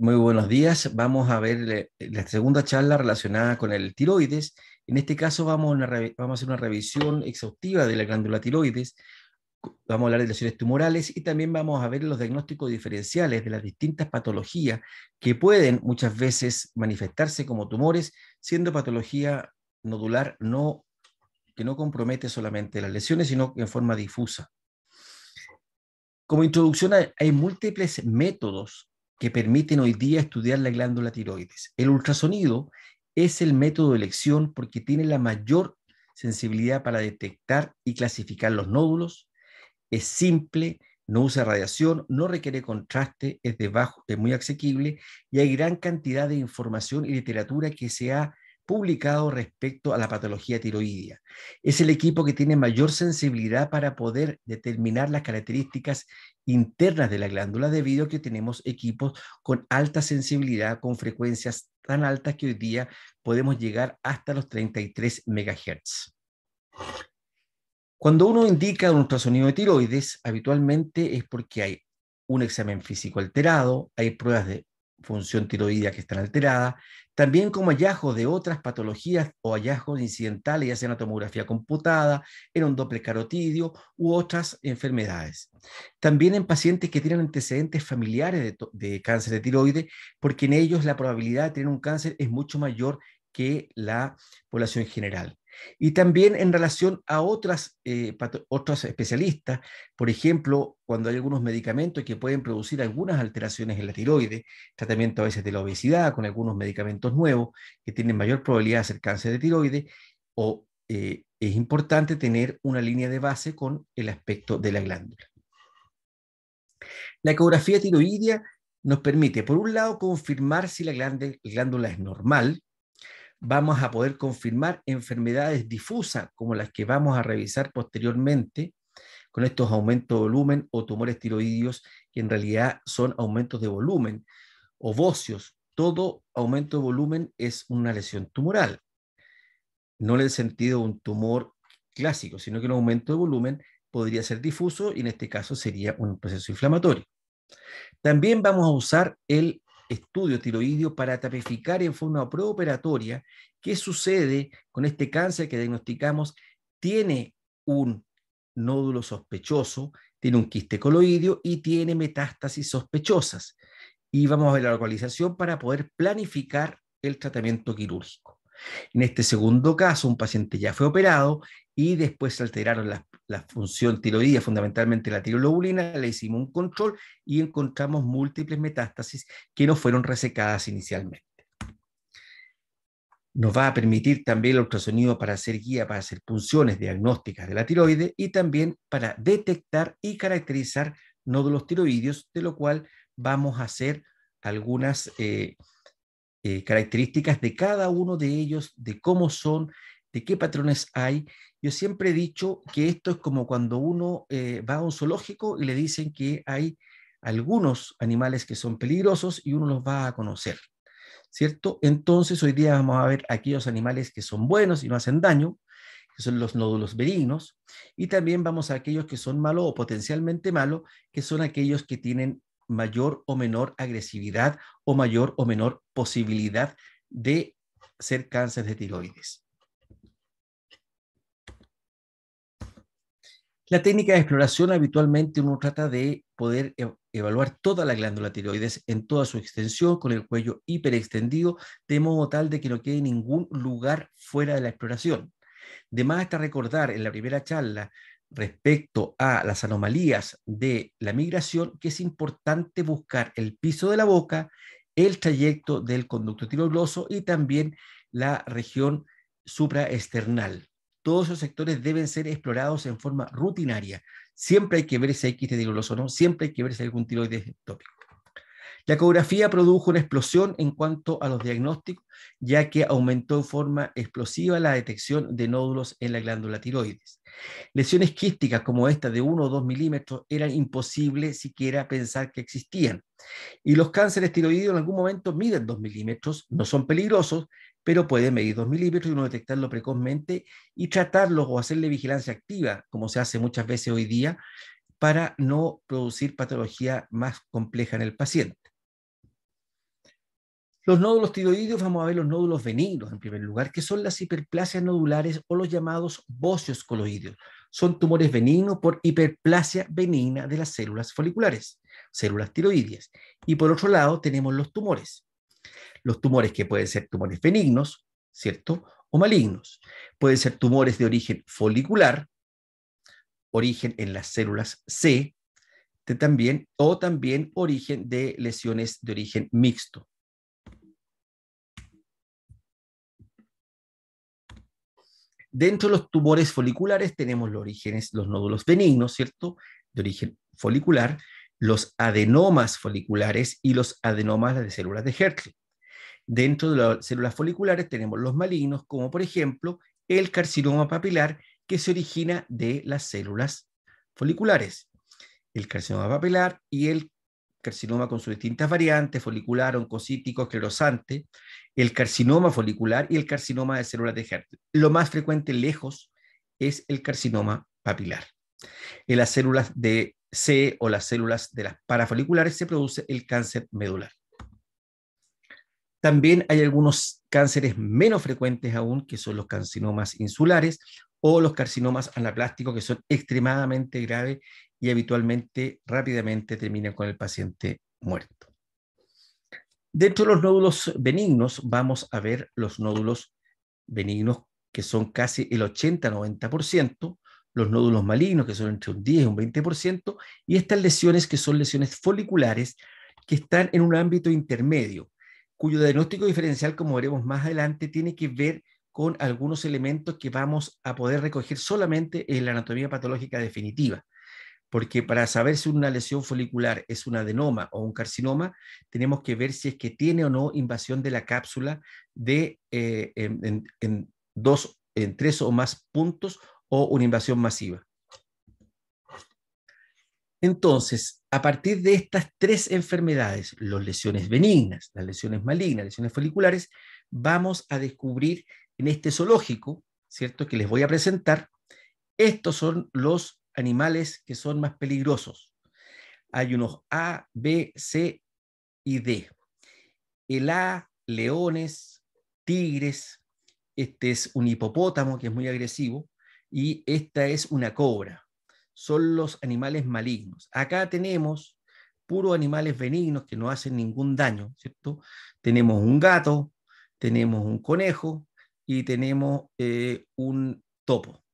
Muy buenos días. Vamos a ver la segunda charla relacionada con el tiroides. En este caso vamos a, hacer una revisión exhaustiva de la glándula tiroides. Vamos a hablar de lesiones tumorales y también vamos a ver los diagnósticos diferenciales de las distintas patologías que pueden muchas veces manifestarse como tumores, siendo patología nodular no, que no compromete solamente las lesiones, sino en forma difusa. Como introducción, hay múltiples métodos que permiten hoy día estudiar la glándula tiroides. El ultrasonido es el método de elección porque tiene la mayor sensibilidad para detectar y clasificar los nódulos. Es simple, no usa radiación, no requiere contraste, es de bajo, es muy asequible y hay gran cantidad de información y literatura que se ha publicado respecto a la patología tiroidea. Es el equipo que tiene mayor sensibilidad para poder determinar las características internas de la glándula debido a que tenemos equipos con alta sensibilidad, con frecuencias tan altas que hoy día podemos llegar hasta los 33 MHz. Cuando uno indica un ultrasonido de tiroides, habitualmente es porque hay un examen físico alterado, hay pruebas de función tiroidea que están alteradas, también como hallazgos de otras patologías o hallazgos incidentales, ya sea en la tomografía computada, en un doble carotidio u otras enfermedades. También en pacientes que tienen antecedentes familiares de, de, cáncer de tiroides, porque en ellos la probabilidad de tener un cáncer es mucho mayor que la población general. Y también en relación a otras, eh, otros especialistas, por ejemplo, cuando hay algunos medicamentos que pueden producir algunas alteraciones en la tiroides, tratamiento a veces de la obesidad con algunos medicamentos nuevos que tienen mayor probabilidad de hacer cáncer de tiroides, o eh, es importante tener una línea de base con el aspecto de la glándula. La ecografía tiroidea nos permite, por un lado, confirmar si la glándula es normal, vamos a poder confirmar enfermedades difusas como las que vamos a revisar posteriormente con estos aumentos de volumen o tumores tiroideos que en realidad son aumentos de volumen o bocios. Todo aumento de volumen es una lesión tumoral. No en el sentido de un tumor clásico, sino que un aumento de volumen podría ser difuso y en este caso sería un proceso inflamatorio. También vamos a usar el estudio tiroidio para tapificar en forma preoperatoria qué sucede con este cáncer que diagnosticamos. Tiene un nódulo sospechoso, tiene un quiste coloidio y tiene metástasis sospechosas. Y vamos a ver la localización para poder planificar el tratamiento quirúrgico. En este segundo caso, un paciente ya fue operado y después alteraron la, función tiroidea, fundamentalmente la tirolobulina, le hicimos un control y encontramos múltiples metástasis que no fueron resecadas inicialmente. Nos va a permitir también el ultrasonido para hacer guía, para hacer funciones diagnósticas de la tiroide y también para detectar y caracterizar nódulos tiroideos, de lo cual vamos a hacer algunas eh, eh, características de cada uno de ellos, de cómo son, de qué patrones hay yo siempre he dicho que esto es como cuando uno eh, va a un zoológico y le dicen que hay algunos animales que son peligrosos y uno los va a conocer, ¿cierto? Entonces hoy día vamos a ver aquellos animales que son buenos y no hacen daño, que son los nódulos benignos, y también vamos a aquellos que son malos o potencialmente malos, que son aquellos que tienen mayor o menor agresividad o mayor o menor posibilidad de ser cáncer de tiroides. La técnica de exploración habitualmente uno trata de poder e, evaluar toda la glándula tiroides en toda su extensión con el cuello hiperextendido de modo tal de que no quede ningún lugar fuera de la exploración. De más está recordar en la primera charla respecto a las anomalías de la migración que es importante buscar el piso de la boca, el trayecto del conducto tirogloso y también la región supraesternal todos esos sectores deben ser explorados en forma rutinaria. Siempre hay que ver si hay quiste de o no, siempre hay que ver si hay algún tiroides tópico. La ecografía produjo una explosión en cuanto a los diagnósticos, ya que aumentó en forma explosiva la detección de nódulos en la glándula tiroides. Lesiones quísticas como esta de 1 o 2 milímetros eran imposibles siquiera pensar que existían. Y los cánceres tiroides en algún momento miden 2 milímetros, no son peligrosos, pero puede medir 2 milímetros y uno detectarlo precozmente y tratarlo o hacerle vigilancia activa, como se hace muchas veces hoy día, para no producir patología más compleja en el paciente. Los nódulos tiroideos, vamos a ver los nódulos benignos en primer lugar, que son las hiperplasias nodulares o los llamados bocios coloideos. Son tumores benignos por hiperplasia benigna de las células foliculares, células tiroideas. Y por otro lado tenemos los tumores, los tumores que pueden ser tumores benignos, ¿cierto? O malignos. Pueden ser tumores de origen folicular, origen en las células C, también, o también origen de lesiones de origen mixto. Dentro de los tumores foliculares tenemos los orígenes, los nódulos benignos, ¿cierto? De origen folicular, los adenomas foliculares y los adenomas de células de Hertzley. Dentro de las células foliculares tenemos los malignos, como por ejemplo el carcinoma papilar, que se origina de las células foliculares. El carcinoma papilar y el carcinoma con sus distintas variantes, folicular, oncocítico, esclerosante, el carcinoma folicular y el carcinoma de células de Hertz. Lo más frecuente lejos es el carcinoma papilar. En las células de C o las células de las parafoliculares se produce el cáncer medular. También hay algunos cánceres menos frecuentes aún, que son los carcinomas insulares o los carcinomas anaplásticos, que son extremadamente graves y habitualmente rápidamente terminan con el paciente muerto. Dentro de los nódulos benignos vamos a ver los nódulos benignos que son casi el 80-90%, los nódulos malignos que son entre un 10 y un 20%, y estas lesiones que son lesiones foliculares que están en un ámbito intermedio, cuyo diagnóstico diferencial, como veremos más adelante, tiene que ver con algunos elementos que vamos a poder recoger solamente en la anatomía patológica definitiva. Porque para saber si una lesión folicular es un adenoma o un carcinoma, tenemos que ver si es que tiene o no invasión de la cápsula de, eh, en, dos, en tres o más puntos o una invasión masiva. Entonces, a partir de estas tres enfermedades, las lesiones benignas, las lesiones malignas, lesiones foliculares, vamos a descubrir en este zoológico, ¿cierto? Que les voy a presentar, estos son los animales que son más peligrosos. Hay unos A, B, C y D. El A, leones, tigres, este es un hipopótamo que es muy agresivo y esta es una cobra son los animales malignos. Acá tenemos puros animales benignos que no hacen ningún daño, ¿cierto? Tenemos un gato, tenemos un conejo y tenemos eh, un topo.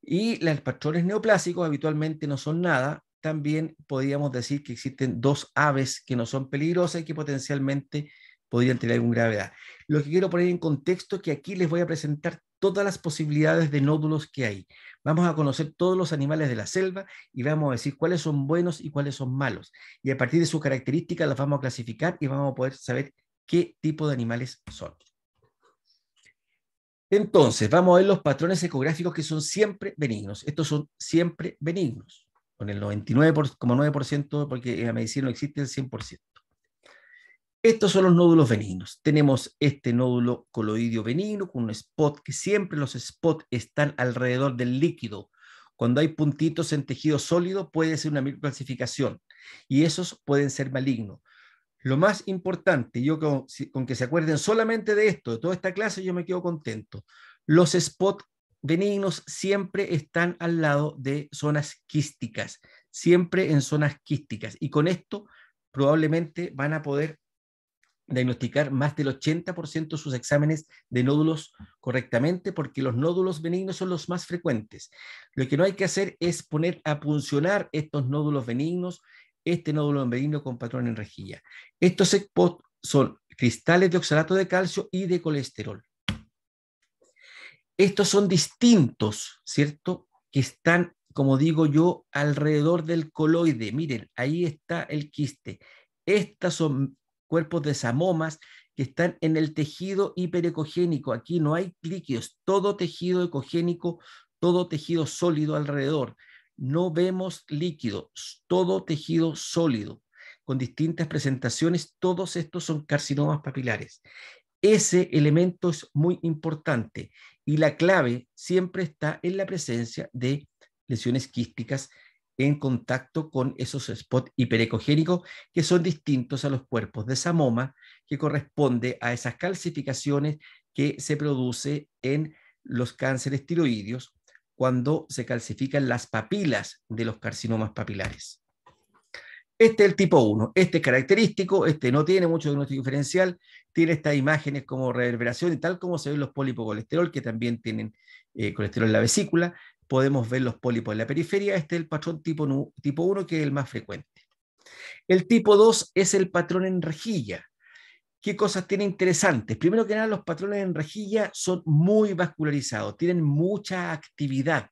Y los patrones neoplásicos habitualmente no son nada. También podríamos decir que existen dos aves que no son peligrosas y que potencialmente podrían tener alguna gravedad. Lo que quiero poner en contexto es que aquí les voy a presentar todas las posibilidades de nódulos que hay. Vamos a conocer todos los animales de la selva y vamos a decir cuáles son buenos y cuáles son malos. Y a partir de sus características las vamos a clasificar y vamos a poder saber qué tipo de animales son. Entonces, vamos a ver los patrones ecográficos que son siempre benignos. Estos son siempre benignos, con el 99,9% porque en la medicina no existe el 100%. Estos son los nódulos benignos. Tenemos este nódulo coloidio benigno con un spot que siempre los spots están alrededor del líquido. Cuando hay puntitos en tejido sólido puede ser una microclasificación y esos pueden ser malignos. Lo más importante, yo con, que se acuerden solamente de esto, de toda esta clase, yo me quedo contento. Los spots benignos siempre están al lado de zonas quísticas, siempre en zonas quísticas. Y con esto probablemente van a poder diagnosticar más del 80% de sus exámenes de nódulos correctamente porque los nódulos benignos son los más frecuentes. Lo que no hay que hacer es poner a funcionar estos nódulos benignos, este nódulo benigno con patrón en rejilla. Estos son cristales de oxalato de calcio y de colesterol. Estos son distintos, ¿cierto? Que están, como digo yo, alrededor del coloide. Miren, ahí está el quiste. Estas son cuerpos de samomas que están en el tejido hiperecogénico. Aquí no hay líquidos, todo tejido ecogénico, todo tejido sólido alrededor. No vemos líquidos, todo tejido sólido, con distintas presentaciones. Todos estos son carcinomas papilares. Ese elemento es muy importante y la clave siempre está en la presencia de lesiones quísticas en contacto con esos spots hiperecogénicos que son distintos a los cuerpos de samoma, que corresponde a esas calcificaciones que se produce en los cánceres tiroideos cuando se calcifican las papilas de los carcinomas papilares. Este es el tipo 1, este es característico, este no tiene mucho diagnóstico diferencial, tiene estas imágenes como reverberación y tal como se ven los colesterol que también tienen eh, colesterol en la vesícula, podemos ver los pólipos en la periferia. Este es el patrón tipo, tipo 1, que es el más frecuente. El tipo 2 es el patrón en rejilla. ¿Qué cosas tiene interesantes? Primero que nada, los patrones en rejilla son muy vascularizados, tienen mucha actividad.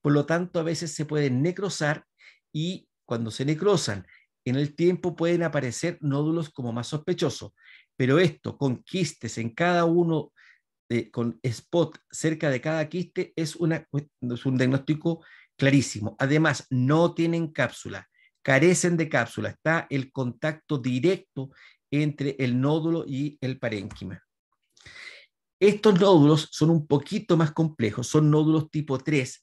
Por lo tanto, a veces se pueden necrosar y cuando se necrosan en el tiempo pueden aparecer nódulos como más sospechosos. Pero esto, con quistes en cada uno eh, con spot cerca de cada quiste es, es un diagnóstico clarísimo. Además, no tienen cápsula, carecen de cápsula. Está el contacto directo entre el nódulo y el parénquima. Estos nódulos son un poquito más complejos, son nódulos tipo 3,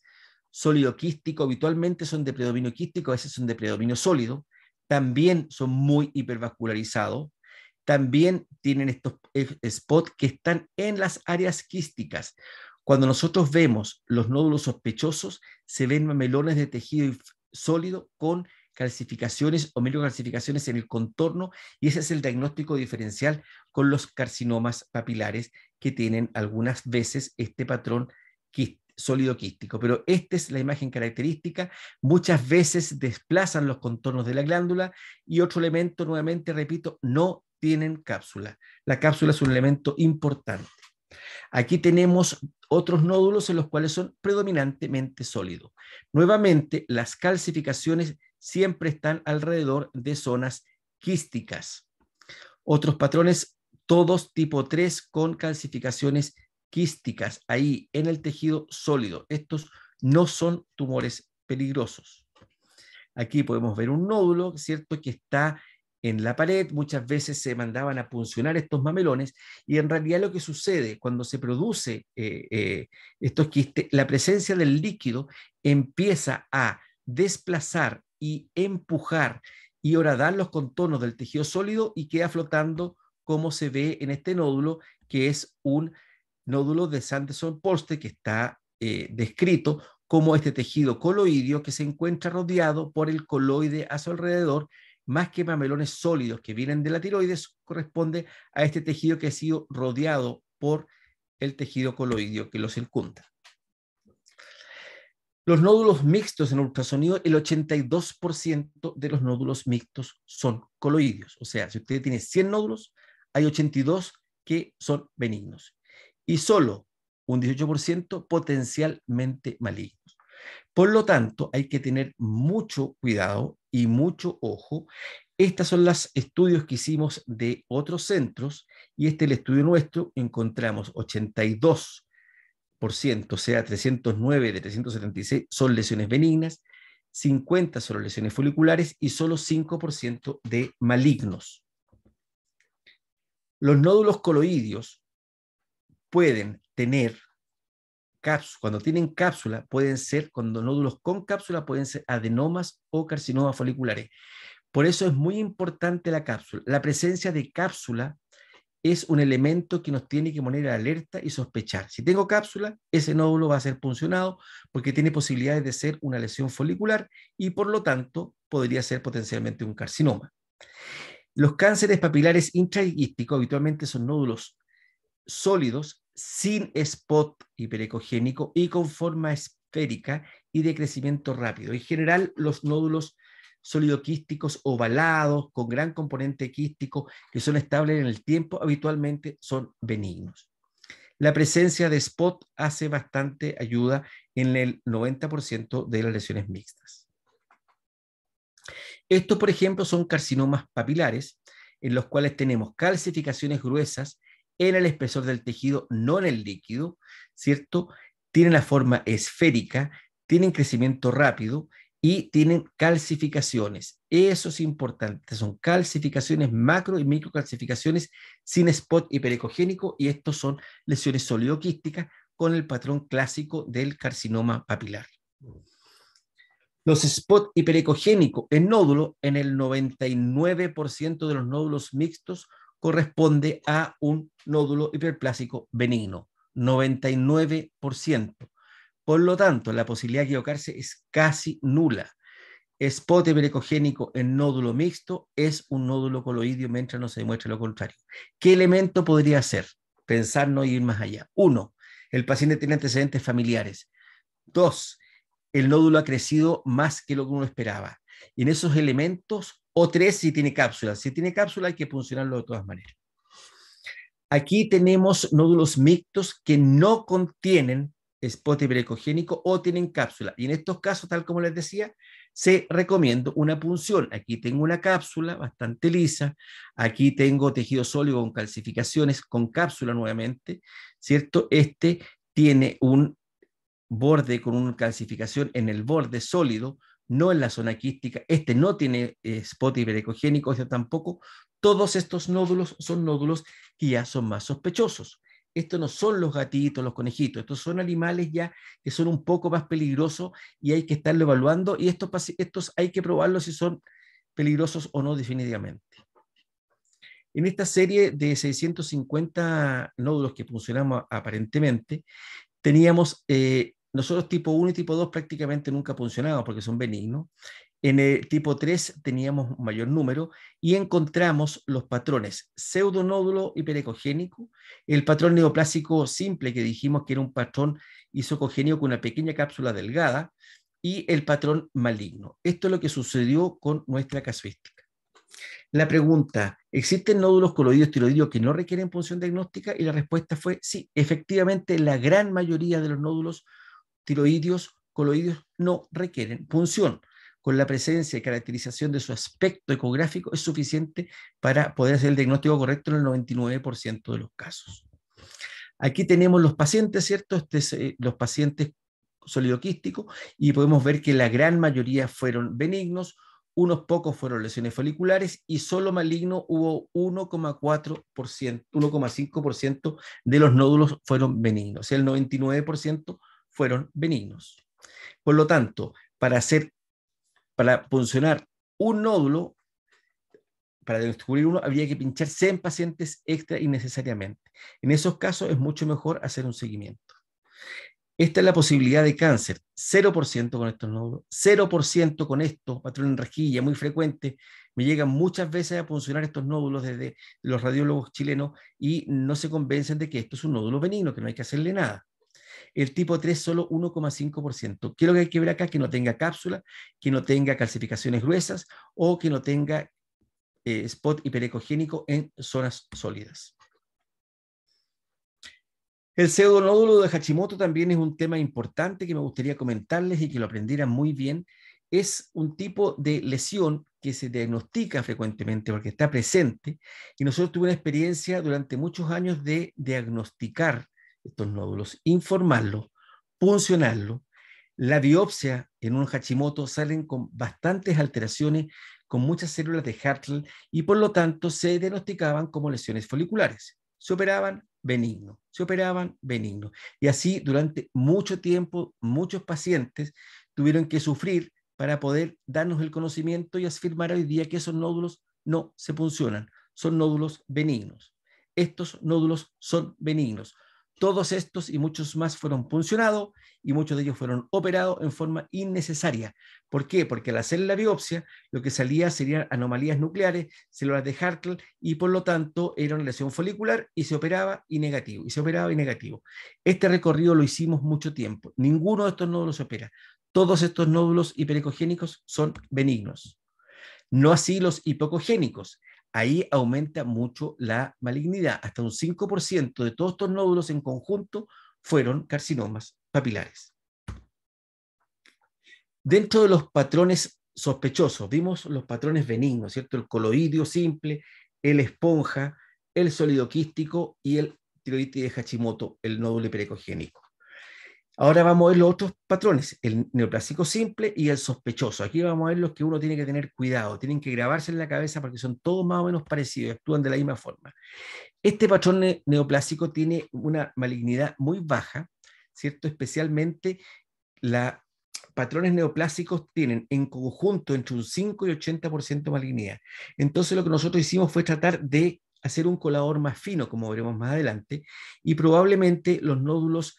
sólido quístico, habitualmente son de predominio quístico, a veces son de predominio sólido, también son muy hipervascularizados, también tienen estos eh, spots que están en las áreas quísticas. Cuando nosotros vemos los nódulos sospechosos, se ven mamelones de tejido sólido con calcificaciones o microcalcificaciones en el contorno y ese es el diagnóstico diferencial con los carcinomas papilares que tienen algunas veces este patrón sólido quístico. Pero esta es la imagen característica. Muchas veces desplazan los contornos de la glándula y otro elemento, nuevamente repito, no tienen cápsula. La cápsula es un elemento importante. Aquí tenemos otros nódulos en los cuales son predominantemente sólidos. Nuevamente, las calcificaciones siempre están alrededor de zonas quísticas. Otros patrones, todos tipo 3 con calcificaciones quísticas ahí en el tejido sólido. Estos no son tumores peligrosos. Aquí podemos ver un nódulo, ¿cierto?, que está en la pared, muchas veces se mandaban a puncionar estos mamelones y en realidad lo que sucede cuando se produce eh, eh, esto estos la presencia del líquido empieza a desplazar y empujar y horadar los contornos del tejido sólido y queda flotando como se ve en este nódulo, que es un nódulo de sanderson poste que está eh, descrito como este tejido coloidio que se encuentra rodeado por el coloide a su alrededor más que mamelones sólidos que vienen de la tiroides, corresponde a este tejido que ha sido rodeado por el tejido coloidio que lo circunda. Los nódulos mixtos en ultrasonido, el 82% de los nódulos mixtos son coloidios. O sea, si usted tiene 100 nódulos, hay 82 que son benignos. Y solo un 18% potencialmente malignos. Por lo tanto, hay que tener mucho cuidado y mucho ojo. Estas son los estudios que hicimos de otros centros y este el estudio nuestro encontramos 82%, o sea, 309 de 376 son lesiones benignas, 50 son lesiones foliculares y solo 5% de malignos. Los nódulos coloidios pueden tener cuando tienen cápsula, pueden ser, cuando nódulos con cápsula, pueden ser adenomas o carcinomas foliculares. Por eso es muy importante la cápsula. La presencia de cápsula es un elemento que nos tiene que poner alerta y sospechar. Si tengo cápsula, ese nódulo va a ser puncionado porque tiene posibilidades de ser una lesión folicular y por lo tanto podría ser potencialmente un carcinoma. Los cánceres papilares intrahísticos habitualmente son nódulos sólidos sin spot hiperecogénico y con forma esférica y de crecimiento rápido. En general, los nódulos sólidoquísticos ovalados con gran componente quístico que son estables en el tiempo habitualmente son benignos. La presencia de spot hace bastante ayuda en el 90% de las lesiones mixtas. Estos, por ejemplo, son carcinomas papilares, en los cuales tenemos calcificaciones gruesas en el espesor del tejido, no en el líquido, ¿cierto? Tienen la forma esférica, tienen crecimiento rápido y tienen calcificaciones. Eso es importante, son calcificaciones macro y micro calcificaciones sin spot hiperecogénico y estos son lesiones sólidoquísticas con el patrón clásico del carcinoma papilar. Los spot hiperecogénicos en nódulo, en el 99% de los nódulos mixtos corresponde a un nódulo hiperplásico benigno, 99%. Por lo tanto, la posibilidad de equivocarse es casi nula. Spot ecogénico en nódulo mixto es un nódulo coloidio mientras no se demuestre lo contrario. ¿Qué elemento podría ser? Pensar no ir más allá. Uno, el paciente tiene antecedentes familiares. Dos, el nódulo ha crecido más que lo que uno esperaba. Y en esos elementos, o tres si tiene cápsula. Si tiene cápsula hay que funcionarlo de todas maneras. Aquí tenemos nódulos mixtos que no contienen espote ecogénico o tienen cápsula. Y en estos casos, tal como les decía, se recomienda una punción. Aquí tengo una cápsula bastante lisa, aquí tengo tejido sólido con calcificaciones, con cápsula nuevamente, ¿cierto? Este tiene un borde con una calcificación en el borde sólido, no en la zona quística, este no tiene eh, spot o este tampoco. Todos estos nódulos son nódulos que ya son más sospechosos. Estos no son los gatitos, los conejitos, estos son animales ya que son un poco más peligrosos y hay que estarlo evaluando y estos, estos hay que probarlos si son peligrosos o no definitivamente. En esta serie de 650 nódulos que funcionamos aparentemente, teníamos eh, nosotros tipo 1 y tipo 2 prácticamente nunca funcionaban porque son benignos. En el tipo 3 teníamos un mayor número y encontramos los patrones pseudonódulo hiperecogénico, el patrón neoplásico simple que dijimos que era un patrón isocogénico con una pequeña cápsula delgada y el patrón maligno. Esto es lo que sucedió con nuestra casuística. La pregunta, ¿existen nódulos coloides tiroidios que no requieren punción diagnóstica? Y la respuesta fue sí, efectivamente la gran mayoría de los nódulos tiroideos, coloidios no requieren punción. Con la presencia y caracterización de su aspecto ecográfico es suficiente para poder hacer el diagnóstico correcto en el 99% de los casos. Aquí tenemos los pacientes, ¿cierto? Este eh, los pacientes solidoquísticos y podemos ver que la gran mayoría fueron benignos, unos pocos fueron lesiones foliculares y solo maligno hubo 1,4%, 1,5% de los nódulos fueron benignos. O sea, el 99% fueron benignos. Por lo tanto, para hacer, para funcionar un nódulo, para descubrir uno, habría que pinchar 100 pacientes extra innecesariamente. En esos casos es mucho mejor hacer un seguimiento. Esta es la posibilidad de cáncer, 0% con estos nódulos, 0% con esto. patrón en rejilla, muy frecuente. Me llegan muchas veces a funcionar estos nódulos desde los radiólogos chilenos y no se convencen de que esto es un nódulo benigno, que no hay que hacerle nada el tipo 3 solo 1,5%. Quiero que hay que ver acá? Que no tenga cápsula, que no tenga calcificaciones gruesas o que no tenga eh, spot hiperecogénico en zonas sólidas. El pseudonódulo de Hashimoto también es un tema importante que me gustaría comentarles y que lo aprendieran muy bien. Es un tipo de lesión que se diagnostica frecuentemente porque está presente y nosotros tuvimos una experiencia durante muchos años de diagnosticar estos nódulos, informarlo puncionarlo La biopsia en un Hachimoto salen con bastantes alteraciones con muchas células de Hartle y por lo tanto se diagnosticaban como lesiones foliculares. Se operaban benigno, se operaban benigno. Y así durante mucho tiempo muchos pacientes tuvieron que sufrir para poder darnos el conocimiento y afirmar hoy día que esos nódulos no se funcionan, son nódulos benignos. Estos nódulos son benignos. Todos estos y muchos más fueron puncionados y muchos de ellos fueron operados en forma innecesaria. ¿Por qué? Porque al hacer la biopsia, lo que salía serían anomalías nucleares, células de Hartle, y por lo tanto era una lesión folicular y se operaba y negativo, y se operaba y negativo. Este recorrido lo hicimos mucho tiempo. Ninguno de estos nódulos se opera. Todos estos nódulos hiperecogénicos son benignos. No así los hipocogénicos, ahí aumenta mucho la malignidad. Hasta un 5% de todos estos nódulos en conjunto fueron carcinomas papilares. Dentro de los patrones sospechosos, vimos los patrones benignos, ¿cierto? El coloidio simple, el esponja, el sólido quístico y el tiroiditis de Hashimoto, el nódulo hipericogénico. Ahora vamos a ver los otros patrones, el neoplásico simple y el sospechoso. Aquí vamos a ver los que uno tiene que tener cuidado, tienen que grabarse en la cabeza porque son todos más o menos parecidos, actúan de la misma forma. Este patrón neoplásico tiene una malignidad muy baja, ¿cierto? Especialmente los patrones neoplásicos tienen en conjunto entre un 5 y 80% malignidad. Entonces lo que nosotros hicimos fue tratar de hacer un colador más fino, como veremos más adelante, y probablemente los nódulos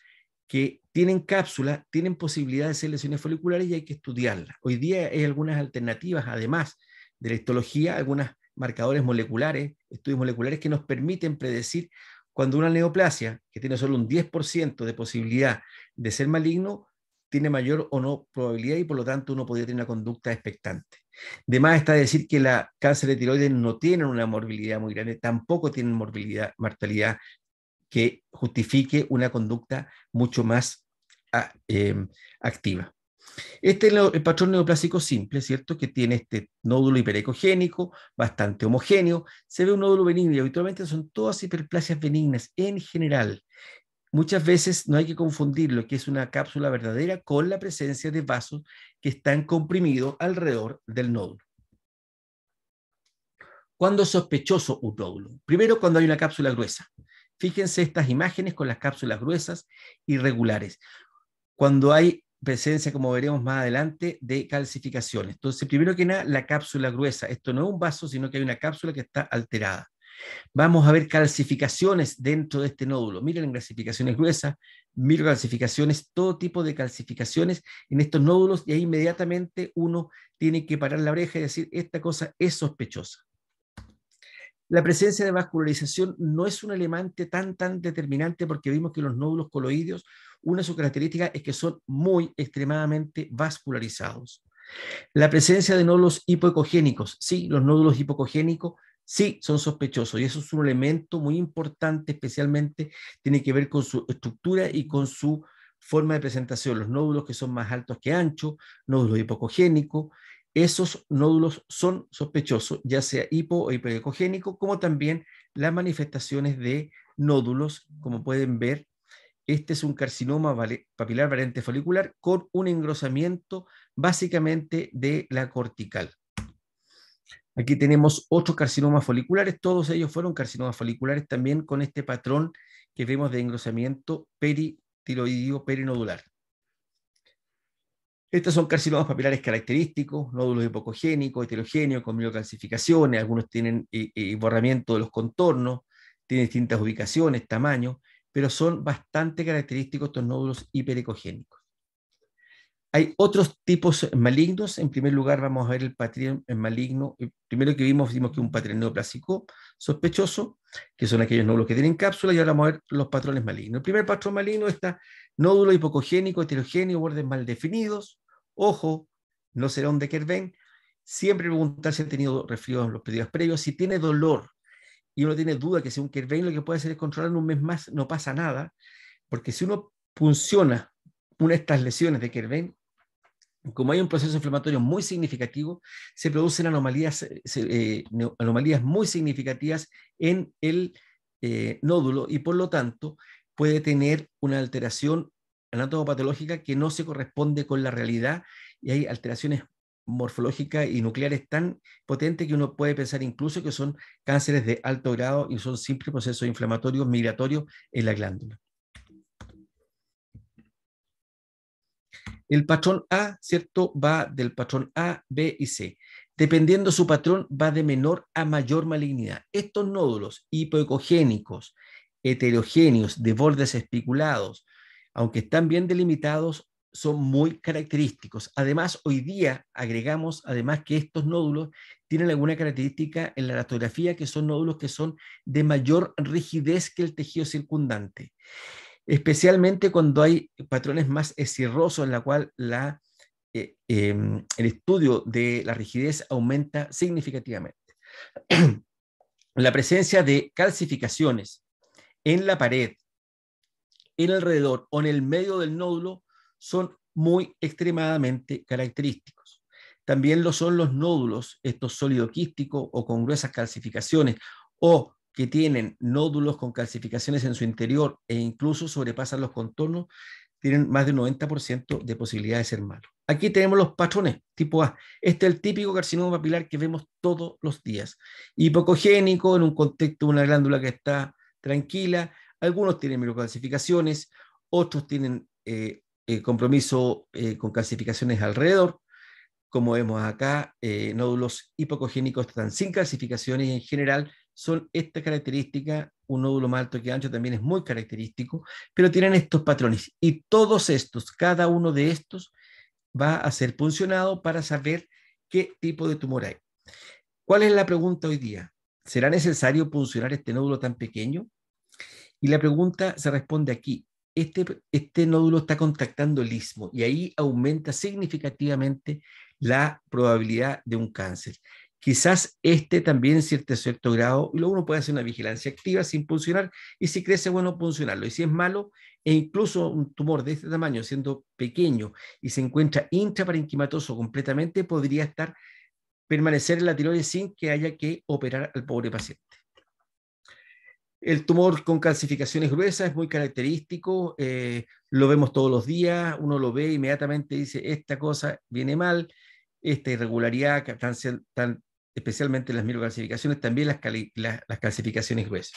que tienen cápsula, tienen posibilidad de ser lesiones foliculares y hay que estudiarlas. Hoy día hay algunas alternativas, además de la histología, algunos marcadores moleculares, estudios moleculares que nos permiten predecir cuando una neoplasia, que tiene solo un 10% de posibilidad de ser maligno, tiene mayor o no probabilidad y por lo tanto uno podría tener una conducta expectante. De más está decir que la cáncer de tiroides no tiene una morbilidad muy grande, tampoco tiene morbilidad, mortalidad que justifique una conducta mucho más ah, em, activa. Este es el patrón neoplásico simple, ¿cierto? Que tiene este nódulo hiperecogénico, bastante homogéneo. Se ve un nódulo benigno y habitualmente son todas hiperplasias benignas en general. Muchas veces no hay que confundir lo que es una cápsula verdadera con la presencia de vasos que están comprimidos alrededor del nódulo. ¿Cuándo es sospechoso un nódulo? Primero, cuando hay una cápsula gruesa. Fíjense estas imágenes con las cápsulas gruesas irregulares. Cuando hay presencia, como veremos más adelante, de calcificaciones. Entonces, primero que nada, la cápsula gruesa. Esto no es un vaso, sino que hay una cápsula que está alterada. Vamos a ver calcificaciones dentro de este nódulo. Miren calcificaciones gruesas, calcificaciones, todo tipo de calcificaciones en estos nódulos y ahí inmediatamente uno tiene que parar la oreja y decir, esta cosa es sospechosa la presencia de vascularización no es un elemento tan, tan determinante porque vimos que los nódulos coloideos, una de sus características es que son muy extremadamente vascularizados. La presencia de nódulos hipoecogénicos, sí, los nódulos hipocogénicos sí son sospechosos y eso es un elemento muy importante, especialmente tiene que ver con su estructura y con su forma de presentación, los nódulos que son más altos que anchos, nódulos hipocogénicos, esos nódulos son sospechosos, ya sea hipo o hipoecogénico, como también las manifestaciones de nódulos, como pueden ver. Este es un carcinoma papilar variante folicular con un engrosamiento básicamente de la cortical. Aquí tenemos otros carcinomas foliculares, todos ellos fueron carcinomas foliculares también con este patrón que vemos de engrosamiento peritiroideo perinodular. Estos son carcinomas papilares característicos, nódulos hipocogénicos, heterogéneos, con microcalcificaciones. algunos tienen eh, eh, borramiento de los contornos, tienen distintas ubicaciones, tamaños, pero son bastante característicos estos nódulos hiperecogénicos. Hay otros tipos malignos. En primer lugar, vamos a ver el patrón maligno. Eh, primero que vimos, vimos que un patrón neoplásico sospechoso, que son aquellos nódulos que tienen cápsulas, y ahora vamos a ver los patrones malignos. El primer patrón maligno está nódulo hipocogénico, heterogéneo, bordes mal definidos, Ojo, no será un de Kerven, Siempre preguntar si ha tenido resfriados en los pedidos previos, si tiene dolor y uno tiene duda que sea un Kerven, lo que puede hacer es controlar un mes más, no pasa nada, porque si uno funciona una de estas lesiones de Kerven, como hay un proceso inflamatorio muy significativo, se producen anomalías, eh, eh, anomalías muy significativas en el eh, nódulo y por lo tanto puede tener una alteración anatomopatológica que no se corresponde con la realidad y hay alteraciones morfológicas y nucleares tan potentes que uno puede pensar incluso que son cánceres de alto grado y son simples procesos inflamatorios migratorios en la glándula. El patrón A, ¿cierto? Va del patrón A, B y C. Dependiendo su patrón, va de menor a mayor malignidad. Estos nódulos hipoecogénicos, heterogéneos, de bordes espiculados, aunque están bien delimitados, son muy característicos. Además, hoy día agregamos, además que estos nódulos tienen alguna característica en la radiografía, que son nódulos que son de mayor rigidez que el tejido circundante, especialmente cuando hay patrones más escirrosos, en la cual eh, em, el estudio de la rigidez aumenta significativamente. la presencia de calcificaciones en la pared, en alrededor o en el medio del nódulo son muy extremadamente característicos. También lo son los nódulos, estos sólido-quísticos o con gruesas calcificaciones o que tienen nódulos con calcificaciones en su interior e incluso sobrepasan los contornos, tienen más de 90% de posibilidad de ser malo. Aquí tenemos los patrones tipo A. Este es el típico carcinoma papilar que vemos todos los días. Hipocogénico, en un contexto de una glándula que está tranquila, algunos tienen microclasificaciones, otros tienen eh, eh, compromiso eh, con calcificaciones alrededor. Como vemos acá, nódulos hipocogénicos están sin calcificaciones y en general son esta característica, Un nódulo más alto que ancho también es muy característico, pero tienen estos patrones y todos estos, cada uno de estos, va a ser puncionado para saber qué tipo de tumor hay. ¿Cuál es la pregunta hoy día? ¿Será necesario puncionar este nódulo tan pequeño? Y la pregunta se responde aquí. Este, este nódulo está contactando el istmo y ahí aumenta significativamente la probabilidad de un cáncer. Quizás este también en cierto, grado, y luego uno puede hacer una vigilancia activa sin funcionar y si crece, bueno, funcionarlo Y si es malo, e incluso un tumor de este tamaño, siendo pequeño y se encuentra intraparenquimatoso completamente, podría estar permanecer en la tiroides sin que haya que operar al pobre paciente. El tumor con calcificaciones gruesas es muy característico, eh, lo vemos todos los días, uno lo ve e inmediatamente dice, esta cosa viene mal, esta irregularidad, tan, especialmente las microcalcificaciones, también las calcificaciones gruesas.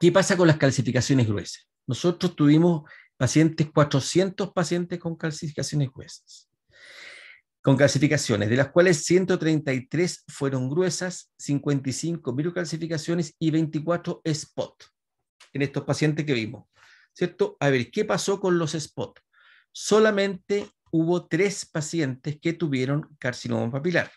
¿Qué pasa con las calcificaciones gruesas? Nosotros tuvimos pacientes, 400 pacientes con calcificaciones gruesas con clasificaciones, de las cuales 133 fueron gruesas, 55 microclasificaciones y 24 spot en estos pacientes que vimos. ¿Cierto? A ver, ¿qué pasó con los spot? Solamente hubo tres pacientes que tuvieron carcinoma papilar.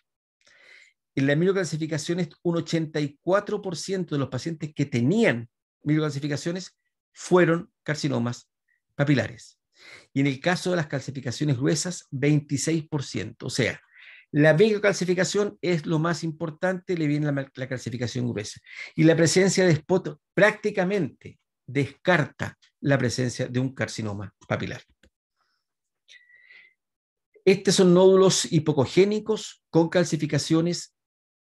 En las microclasificaciones, un 84% de los pacientes que tenían microclasificaciones fueron carcinomas papilares. Y en el caso de las calcificaciones gruesas, 26%. O sea, la microcalcificación es lo más importante, le viene la, calcificación gruesa. Y la presencia de spot prácticamente descarta la presencia de un carcinoma papilar. Estos son nódulos hipocogénicos con calcificaciones.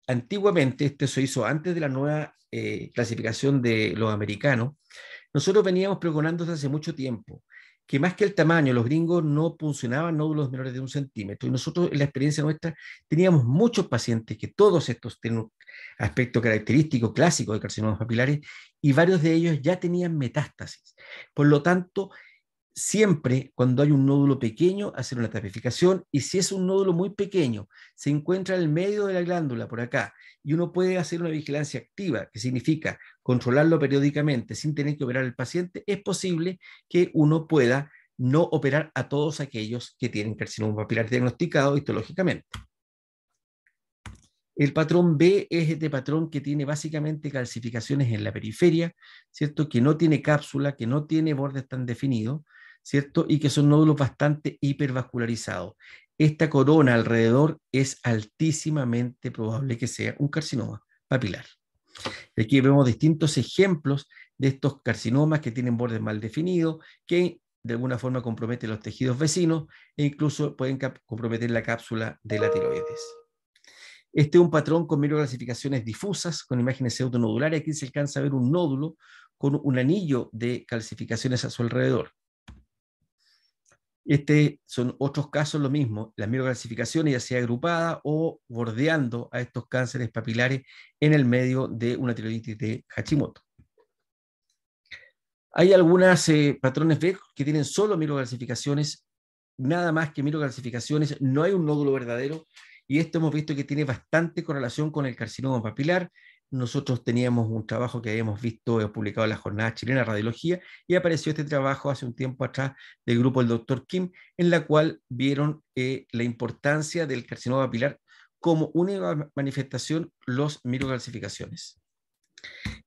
Antiguamente, esto se hizo antes de la nueva eh, clasificación de los americanos, nosotros veníamos pregonándose hace mucho tiempo que más que el tamaño, los gringos no funcionaban nódulos menores de un centímetro. Y nosotros, en la experiencia nuestra, teníamos muchos pacientes que todos estos tienen aspecto característico, clásico de carcinomas papilares, y varios de ellos ya tenían metástasis. Por lo tanto, siempre cuando hay un nódulo pequeño, hacer una tapificación y si es un nódulo muy pequeño, se encuentra en el medio de la glándula por acá y uno puede hacer una vigilancia activa, que significa controlarlo periódicamente sin tener que operar al paciente, es posible que uno pueda no operar a todos aquellos que tienen carcinoma papilar diagnosticado histológicamente. El patrón B es este patrón que tiene básicamente calcificaciones en la periferia, ¿cierto? Que no tiene cápsula, que no tiene bordes tan definidos, y que son nódulos bastante hipervascularizados. Esta corona alrededor es altísimamente probable que sea un carcinoma papilar. Aquí vemos distintos ejemplos de estos carcinomas que tienen bordes mal definidos, que de alguna forma comprometen los tejidos vecinos e incluso pueden comprometer la cápsula de la tiroides. Este es un patrón con microclasificaciones difusas, con imágenes pseudonodulares. Aquí se alcanza a ver un nódulo con un anillo de calcificaciones a su alrededor. Este son otros casos lo mismo, la microcalcificación ya sea agrupada o bordeando a estos cánceres papilares en el medio de una tiroiditis de Hashimoto. Hay algunos eh, patrones B que tienen solo microcalcificaciones, nada más que microcalcificaciones, no hay un nódulo verdadero, y esto hemos visto que tiene bastante correlación con el carcinoma papilar, nosotros teníamos un trabajo que habíamos visto publicado en la Jornada Chilena de Radiología y apareció este trabajo hace un tiempo atrás del grupo del doctor Kim, en la cual vieron eh, la importancia del carcinoma papilar como única manifestación los microcalcificaciones.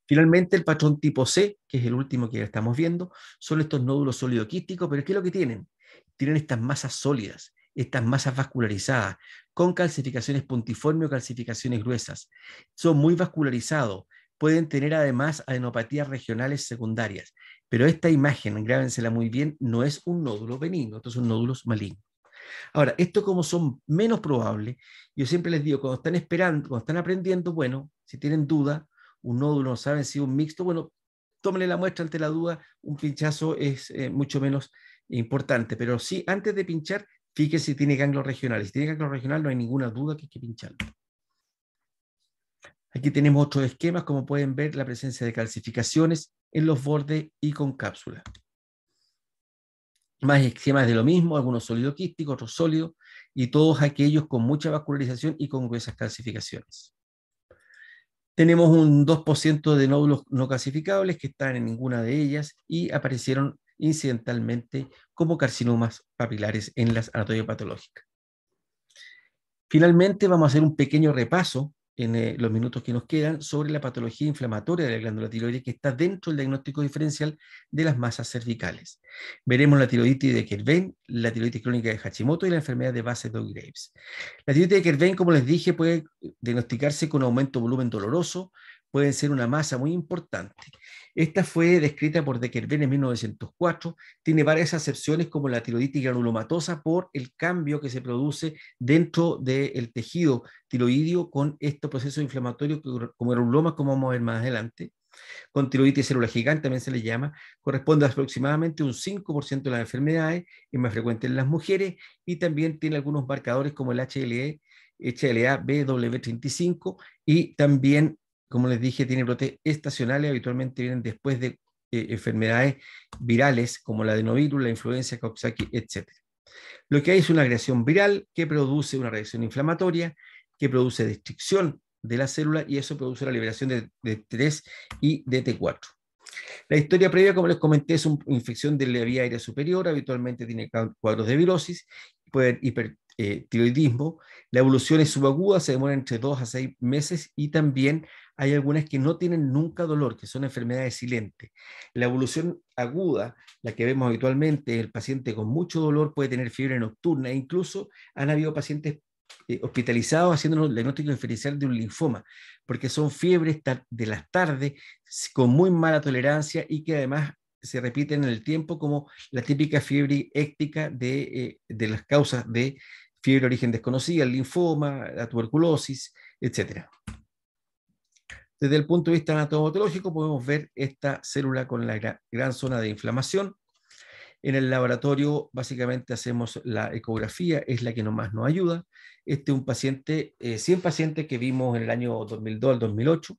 Finalmente, el patrón tipo C, que es el último que estamos viendo, son estos nódulos sólido pero ¿qué es lo que tienen? Tienen estas masas sólidas estas masas vascularizadas, con calcificaciones puntiformes o calcificaciones gruesas. Son muy vascularizados, pueden tener además adenopatías regionales secundarias, pero esta imagen, grábensela muy bien, no es un nódulo benigno, estos son nódulos malignos. Ahora, esto como son menos probables, yo siempre les digo, cuando están esperando, cuando están aprendiendo, bueno, si tienen duda, un nódulo, no saben si un mixto, bueno, tómenle la muestra ante la duda, un pinchazo es eh, mucho menos importante, pero sí, antes de pinchar, Fíjese si tiene ganglios regionales. Si tiene ganglios regional, no hay ninguna duda que hay que pincharlo. Aquí tenemos otros esquemas, como pueden ver, la presencia de calcificaciones en los bordes y con cápsula. Más esquemas de lo mismo, algunos sólidos quísticos, otros sólidos, y todos aquellos con mucha vascularización y con gruesas calcificaciones. Tenemos un 2% de nódulos no calcificables que están en ninguna de ellas y aparecieron incidentalmente como carcinomas papilares en las anatomías patológicas. Finalmente, vamos a hacer un pequeño repaso en eh, los minutos que nos quedan sobre la patología inflamatoria de la glándula tiroides que está dentro del diagnóstico diferencial de las masas cervicales. Veremos la tiroiditis de Kerven, la tiroiditis crónica de Hashimoto y la enfermedad de base de Graves. La tiroiditis de Quervain como les dije, puede diagnosticarse con aumento de volumen doloroso, pueden ser una masa muy importante. Esta fue descrita por Dekerven en 1904, tiene varias acepciones como la tiroiditis granulomatosa por el cambio que se produce dentro del tejido tiroidio con este proceso inflamatorio como granulomas, como vamos a ver más adelante. Con tiroiditis célula gigante también se le llama, corresponde a aproximadamente un 5% de las enfermedades, y más frecuente en las mujeres y también tiene algunos marcadores como el HLE, HLA, BW35 y también como les dije, tiene brotes estacionales, habitualmente vienen después de eh, enfermedades virales como la adenovirus, la influenza, Coxsackie, etc. Lo que hay es una agresión viral que produce una reacción inflamatoria, que produce destrucción de la célula y eso produce la liberación de, T3 y de T4. La historia previa, como les comenté, es una infección de la vía aérea superior, habitualmente tiene cuadros de virosis, puede haber hiper, eh, tiroidismo. La evolución es subaguda, se demora entre dos a seis meses y también hay algunas que no tienen nunca dolor, que son enfermedades silentes. La evolución aguda, la que vemos habitualmente, el paciente con mucho dolor puede tener fiebre nocturna e incluso han habido pacientes eh, hospitalizados haciendo el diagnóstico diferencial de un linfoma, porque son fiebres de las tardes con muy mala tolerancia y que además se repiten en el tiempo como la típica fiebre éctica de, eh, de las causas de fiebre de origen desconocida, el linfoma, la tuberculosis, etc. Desde el punto de vista anatomológico podemos ver esta célula con la gran, zona de inflamación. En el laboratorio básicamente hacemos la ecografía, es la que nomás nos ayuda. Este es un paciente, 100 eh, pacientes que vimos en el año 2002 al 2008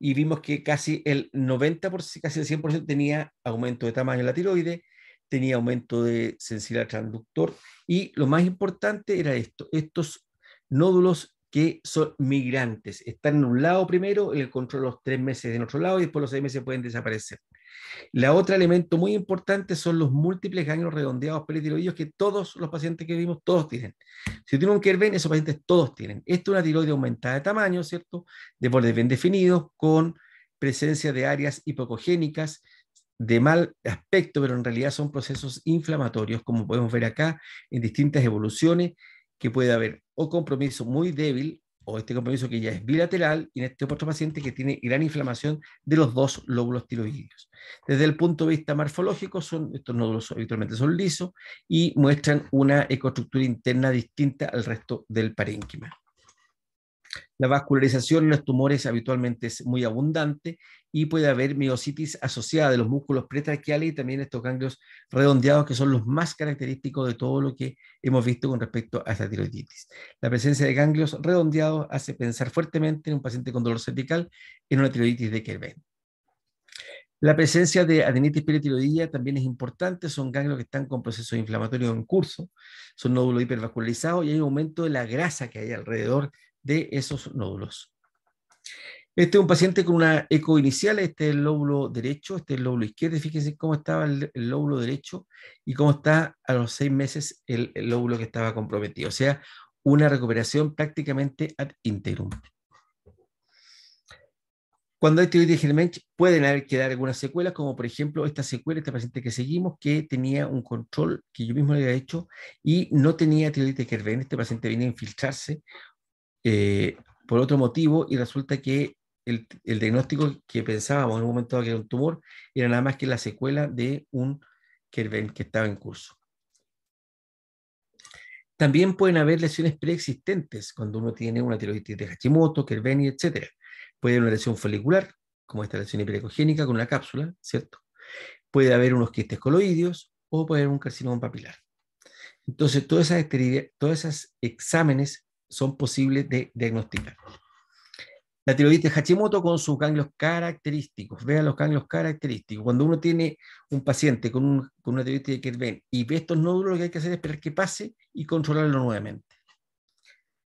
y vimos que casi el 90%, casi el 100% tenía aumento de tamaño en la tiroide, tenía aumento de sensibilidad transductor y lo más importante era esto, estos nódulos que son migrantes, están en un lado primero, el control los tres meses en otro lado y después los seis meses pueden desaparecer. La otra elemento muy importante son los múltiples ganglios redondeados peritiroideos que todos los pacientes que vimos, todos tienen. Si tienen un Kerben, esos pacientes todos tienen. Esto es una tiroide aumentada de tamaño, ¿cierto? De bordes bien definidos, con presencia de áreas hipocogénicas, de mal aspecto, pero en realidad son procesos inflamatorios, como podemos ver acá, en distintas evoluciones, que puede haber o compromiso muy débil o este compromiso que ya es bilateral, y en este otro paciente que tiene gran inflamación de los dos lóbulos tiroideos. Desde el punto de vista morfológico, son, estos nódulos habitualmente son lisos y muestran una ecoestructura interna distinta al resto del parénquima. La vascularización en los tumores habitualmente es muy abundante y puede haber miocitis asociada de los músculos pretraquiales y también estos ganglios redondeados que son los más característicos de todo lo que hemos visto con respecto a esta tiroiditis. La presencia de ganglios redondeados hace pensar fuertemente en un paciente con dolor cervical en una tiroiditis de Kerben. La presencia de adenitis peritiroidea también es importante, son ganglios que están con procesos inflamatorios en curso, son nódulos hipervascularizados y hay un aumento de la grasa que hay alrededor de esos nódulos. Este es un paciente con una eco inicial, este es el lóbulo derecho, este es el lóbulo izquierdo, fíjense cómo estaba el, lóbulo derecho y cómo está a los seis meses el, lóbulo que estaba comprometido, o sea, una recuperación prácticamente ad interim. Cuando hay tiroides pueden haber quedado algunas secuelas, como por ejemplo esta secuela, este paciente que seguimos, que tenía un control que yo mismo le había hecho y no tenía tiroides que este paciente viene a infiltrarse eh, por otro motivo y resulta que el, diagnóstico que pensábamos en un momento que era un tumor era nada más que la secuela de un Kerben que estaba en curso. También pueden haber lesiones preexistentes cuando uno tiene una tiroiditis de Hashimoto, Kerbeni, etc. Puede haber una lesión folicular, como esta lesión hiperecogénica con una cápsula, ¿cierto? Puede haber unos quistes coloidios o puede haber un carcinoma papilar. Entonces, todas esas exámenes son posibles de diagnosticar. La tiroiditis de Hashimoto con sus ganglios característicos. Vean los ganglios característicos. Cuando uno tiene un paciente con, una tiroiditis de Kerben y ve estos nódulos, lo que hay que hacer es esperar que pase y controlarlo nuevamente.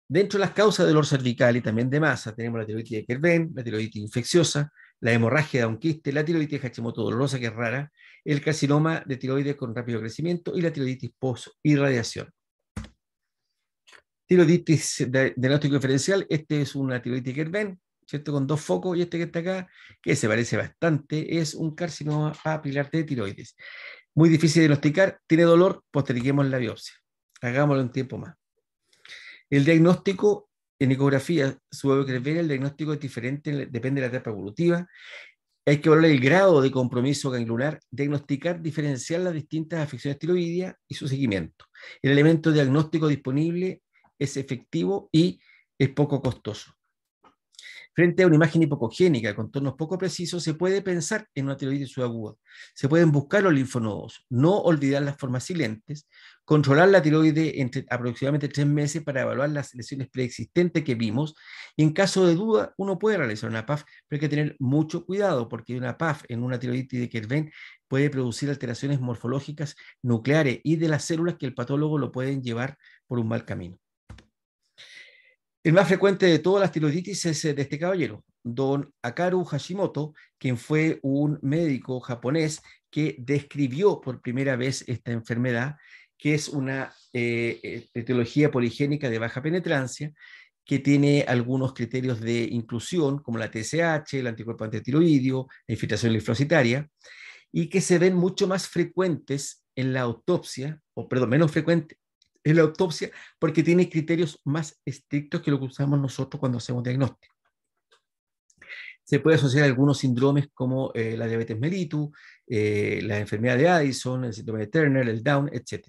Dentro de las causas de dolor cervical y también de masa, tenemos la tiroiditis de Kerben, la tiroiditis infecciosa, la hemorragia de un quiste, la tiroiditis de Hashimoto dolorosa, que es rara, el carcinoma de tiroides con rápido crecimiento y la tiroiditis post-irradiación. Tiroiditis diagnóstico diferencial, este es una tiroiditis Gerben, ¿cierto? Con dos focos y este que está acá, que se parece bastante, es un carcinoma papilar de tiroides. Muy difícil de diagnosticar, tiene dolor, posterguemos la biopsia. Hagámoslo un tiempo más. El diagnóstico en ecografía ver, el diagnóstico es diferente, depende de la etapa evolutiva. Hay que valorar el grado de compromiso ganglionar, diagnosticar, diferenciar las distintas afecciones tiroides y su seguimiento. El elemento diagnóstico disponible es efectivo y es poco costoso. Frente a una imagen hipocogénica con contornos poco precisos, se puede pensar en una tiroiditis subaguda. Se pueden buscar los linfonodos, no olvidar las formas silentes, controlar la tiroide entre aproximadamente tres meses para evaluar las lesiones preexistentes que vimos. Y en caso de duda, uno puede realizar una PAF, pero hay que tener mucho cuidado porque una PAF en una tiroiditis de Kerven puede producir alteraciones morfológicas nucleares y de las células que el patólogo lo pueden llevar por un mal camino. El más frecuente de todas las tiroiditis es eh, de este caballero, don Akaru Hashimoto, quien fue un médico japonés que describió por primera vez esta enfermedad, que es una eh, eh, etiología poligénica de baja penetrancia, que tiene algunos criterios de inclusión, como la TSH, el anticuerpo antitiroidio, la infiltración linfocitaria, y que se ven mucho más frecuentes en la autopsia, o perdón, menos frecuentes es la autopsia porque tiene criterios más estrictos que lo que usamos nosotros cuando hacemos diagnóstico. Se puede asociar a algunos síndromes como eh, la diabetes mellitus, eh, la enfermedad de Addison, el síndrome de Turner, el Down, etc.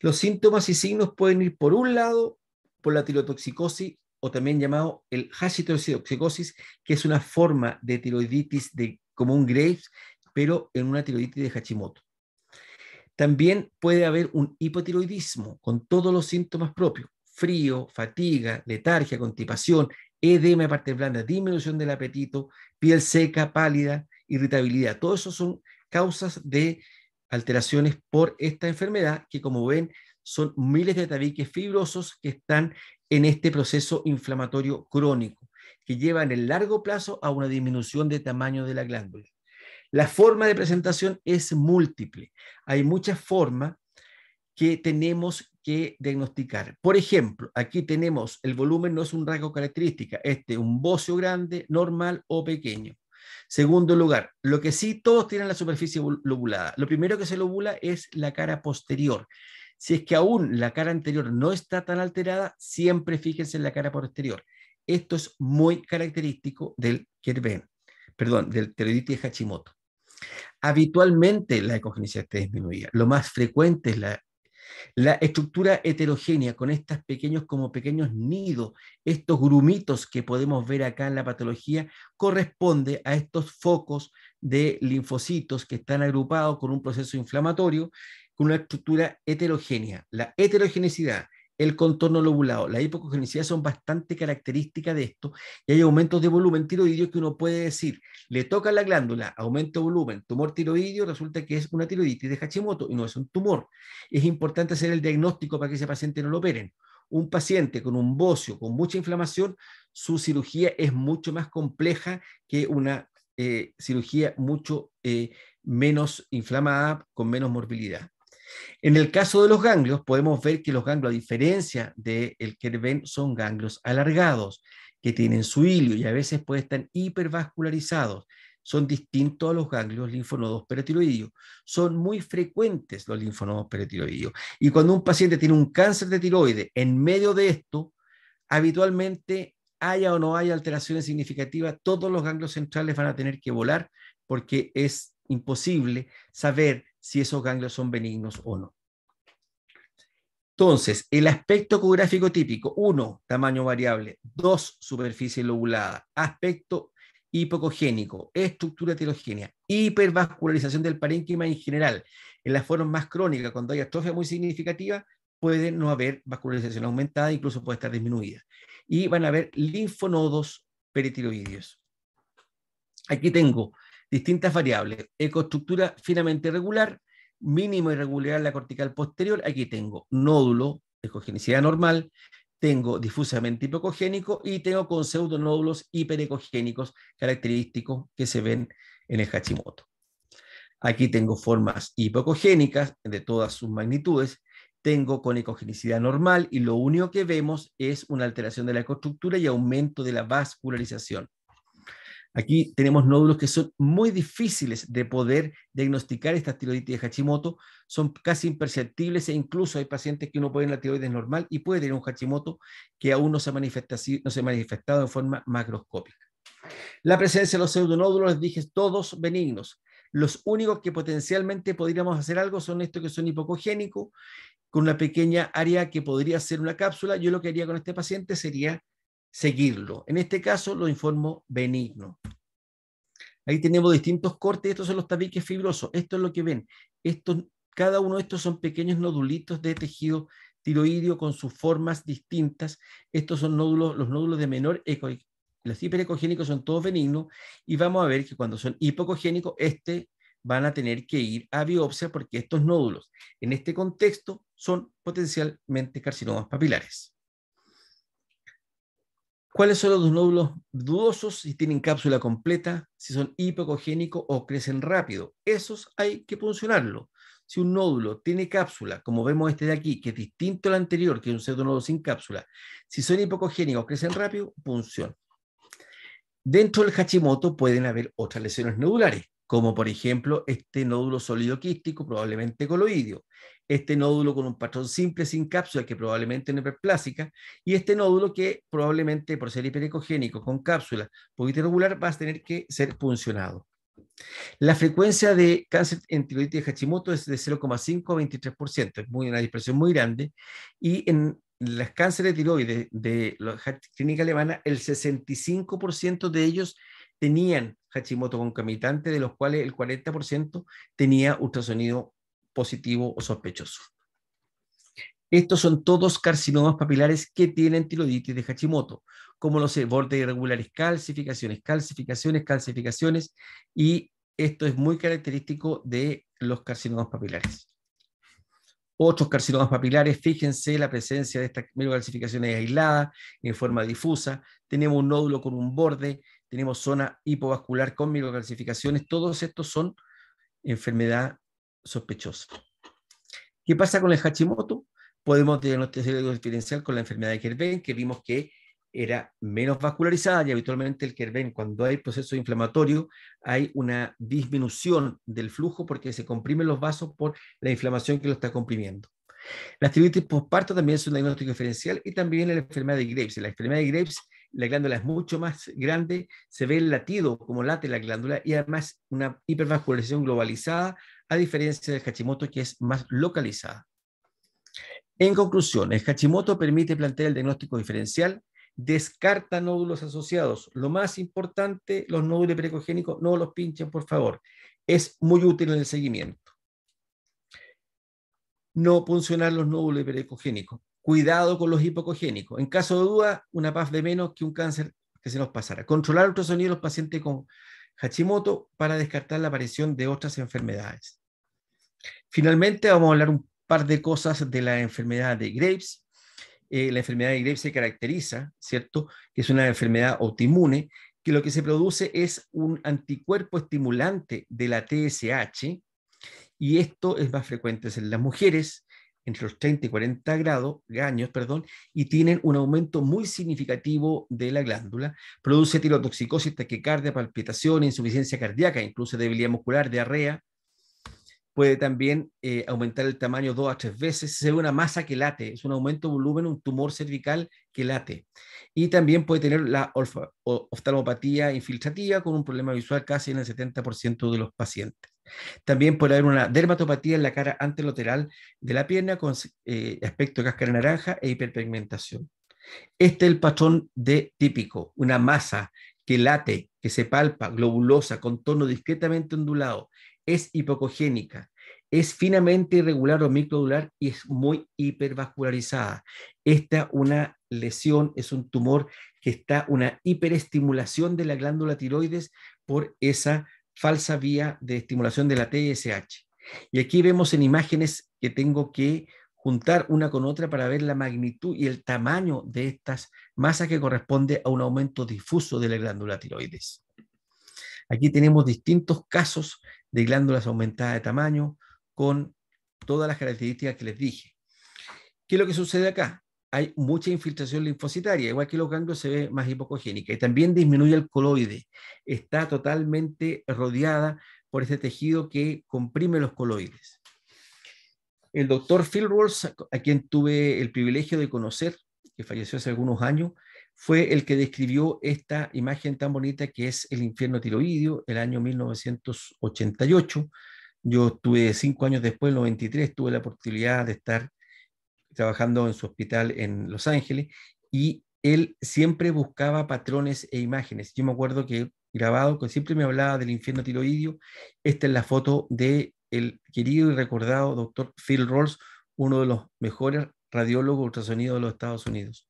Los síntomas y signos pueden ir por un lado por la tirotoxicosis o también llamado el hashitoxicosis, que es una forma de tiroiditis de común Graves, pero en una tiroiditis de Hashimoto. También puede haber un hipotiroidismo con todos los síntomas propios, frío, fatiga, letargia, constipación, edema de partes blandas, disminución del apetito, piel seca, pálida, irritabilidad. Todos esos son causas de alteraciones por esta enfermedad que como ven son miles de tabiques fibrosos que están en este proceso inflamatorio crónico, que lleva en el largo plazo a una disminución de tamaño de la glándula. La forma de presentación es múltiple. Hay muchas formas que tenemos que diagnosticar. Por ejemplo, aquí tenemos el volumen no es un rasgo característica, este un bocio grande, normal o pequeño. Segundo lugar, lo que sí todos tienen la superficie lobulada. Lo primero que se lobula es la cara posterior. Si es que aún la cara anterior no está tan alterada, siempre fíjense en la cara posterior. Esto es muy característico del Kerben, perdón, del Hashimoto. Habitualmente la ecogenicidad está disminuida. Lo más frecuente es la, estructura heterogénea con estos pequeños como pequeños nidos, estos grumitos que podemos ver acá en la patología, corresponde a estos focos de linfocitos que están agrupados con un proceso inflamatorio con una estructura heterogénea. La heterogeneidad el contorno lobulado. la hipocogenicidad son bastante características de esto y hay aumentos de volumen tiroidio que uno puede decir, le toca la glándula, aumento de volumen, tumor tiroidio, resulta que es una tiroiditis de Hashimoto y no es un tumor. Es importante hacer el diagnóstico para que ese paciente no lo operen. Un paciente con un bocio, con mucha inflamación, su cirugía es mucho más compleja que una eh, cirugía mucho eh, menos inflamada, con menos morbilidad. En el caso de los ganglios, podemos ver que los ganglios, a diferencia del que ven, son ganglios alargados, que tienen su hilio y a veces pueden estar hipervascularizados. Son distintos a los ganglios linfonodos peretiroideos. Son muy frecuentes los linfonodos peretiroideos. Y cuando un paciente tiene un cáncer de tiroides, en medio de esto, habitualmente haya o no haya alteraciones significativas, todos los ganglios centrales van a tener que volar porque es imposible saber si esos ganglios son benignos o no. Entonces, el aspecto ecográfico típico, uno, tamaño variable, dos, superficie lobulada, aspecto hipocogénico, estructura heterogénea, hipervascularización del parénquima en general. En la forma más crónicas, cuando hay atrofia muy significativa, puede no haber vascularización aumentada, incluso puede estar disminuida. Y van a haber linfonodos peritiroideos. Aquí tengo distintas variables. Ecoestructura finamente irregular, mínimo irregular en la cortical posterior. Aquí tengo nódulo, ecogenicidad normal, tengo difusamente hipocogénico y tengo con pseudonódulos hiperecogénicos característicos que se ven en el Hachimoto. Aquí tengo formas hipocogénicas de todas sus magnitudes. Tengo con ecogenicidad normal y lo único que vemos es una alteración de la ecostructura y aumento de la vascularización. Aquí tenemos nódulos que son muy difíciles de poder diagnosticar esta tiroiditis de Hashimoto, son casi imperceptibles e incluso hay pacientes que uno puede tener la tiroides normal y puede tener un Hashimoto que aún no se, no se ha manifestado en forma macroscópica. La presencia de los pseudonódulos, les dije, todos benignos. Los únicos que potencialmente podríamos hacer algo son estos que son hipocogénicos, con una pequeña área que podría ser una cápsula. Yo lo que haría con este paciente sería seguirlo. En este caso lo informo benigno. Ahí tenemos distintos cortes, estos son los tabiques fibrosos, esto es lo que ven. cada uno de estos son pequeños nodulitos de tejido tiroideo con sus formas distintas. Estos son nódulos, los nódulos de menor eco, los hiperecogénicos son todos benignos y vamos a ver que cuando son hipocogénicos, este van a tener que ir a biopsia porque estos nódulos en este contexto son potencialmente carcinomas papilares. ¿Cuáles son los nódulos dudosos? Si tienen cápsula completa, si son hipocogénicos o crecen rápido. Esos hay que puncionarlo. Si un nódulo tiene cápsula, como vemos este de aquí, que es distinto al anterior, que es un nódulo sin cápsula, si son hipocogénicos o crecen rápido, punción. Dentro del Hashimoto pueden haber otras lesiones nodulares, como por ejemplo este nódulo sólido quístico, probablemente coloidio, este nódulo con un patrón simple sin cápsula, que probablemente es plástica y este nódulo que probablemente por ser hiperecogénico con cápsula un poquito irregular va a tener que ser puncionado. La frecuencia de cáncer en tiroides de Hashimoto es de 0,5 a 23%, es muy, una dispersión muy grande, y en las cánceres de tiroides de la clínica alemana, el 65% de ellos tenían Hashimoto concomitante, de los cuales el 40% tenía ultrasonido positivo o sospechoso. Estos son todos carcinomas papilares que tienen tiroiditis de Hashimoto, como los bordes irregulares, calcificaciones, calcificaciones, calcificaciones, y esto es muy característico de los carcinomas papilares. Otros carcinomas papilares, fíjense la presencia de estas microcalcificaciones aisladas en forma difusa. Tenemos un nódulo con un borde, tenemos zona hipovascular con microcalcificaciones, todos estos son enfermedad sospechosa. ¿Qué pasa con el Hashimoto? Podemos diagnosticar el diferencial con la enfermedad de Kerben, que vimos que era menos vascularizada y habitualmente el Kerben, cuando hay proceso inflamatorio, hay una disminución del flujo porque se comprimen los vasos por la inflamación que lo está comprimiendo. La artritis postparto también es un diagnóstico diferencial y también la enfermedad de Graves. La enfermedad de Graves la glándula es mucho más grande, se ve el latido como late la glándula y además una hipervascularización globalizada, a diferencia del Hachimoto que es más localizada. En conclusión, el Hachimoto permite plantear el diagnóstico diferencial, descarta nódulos asociados. Lo más importante, los nódulos precogénicos, no los pinchen, por favor. Es muy útil en el seguimiento. No puncionar los nódulos pericogénicos cuidado con los hipocogénicos. En caso de duda, una paz de menos que un cáncer que se nos pasara. Controlar otros sonidos de los pacientes con Hashimoto para descartar la aparición de otras enfermedades. Finalmente, vamos a hablar un par de cosas de la enfermedad de Graves. Eh, la enfermedad de Graves se caracteriza, ¿cierto?, que es una enfermedad autoinmune, que lo que se produce es un anticuerpo estimulante de la TSH, y esto es más frecuente en las mujeres, entre los 30 y 40 grados, años, perdón, y tienen un aumento muy significativo de la glándula. Produce tirotoxicosis, taquicardia, palpitación, insuficiencia cardíaca, incluso debilidad muscular, diarrea. Puede también eh, aumentar el tamaño dos a tres veces. Se ve una masa que late, es un aumento de volumen, un tumor cervical que late. Y también puede tener la oftalmopatía infiltrativa con un problema visual casi en el 70% de los pacientes. También puede haber una dermatopatía en la cara anterolateral de la pierna con eh, aspecto de cáscara naranja e hiperpigmentación. Este es el patrón de típico, una masa que late, que se palpa, globulosa, con tono discretamente ondulado, es hipocogénica, es finamente irregular o microdular y es muy hipervascularizada. Esta una lesión, es un tumor que está una hiperestimulación de la glándula tiroides por esa falsa vía de estimulación de la TSH. Y aquí vemos en imágenes que tengo que juntar una con otra para ver la magnitud y el tamaño de estas masas que corresponde a un aumento difuso de la glándula tiroides. Aquí tenemos distintos casos de glándulas aumentadas de tamaño con todas las características que les dije. ¿Qué es lo que sucede acá? hay mucha infiltración linfocitaria, igual que los ganglios se ve más hipocogénica y también disminuye el coloide. Está totalmente rodeada por este tejido que comprime los coloides. El doctor Phil a quien tuve el privilegio de conocer, que falleció hace algunos años, fue el que describió esta imagen tan bonita que es el infierno tiroidio, el año 1988. Yo estuve cinco años después, en el 93, tuve la oportunidad de estar trabajando en su hospital en Los Ángeles y él siempre buscaba patrones e imágenes. Yo me acuerdo que grabado, que siempre me hablaba del infierno tiroideo. Esta es la foto de el querido y recordado doctor Phil Rolls, uno de los mejores radiólogos ultrasonidos de los Estados Unidos.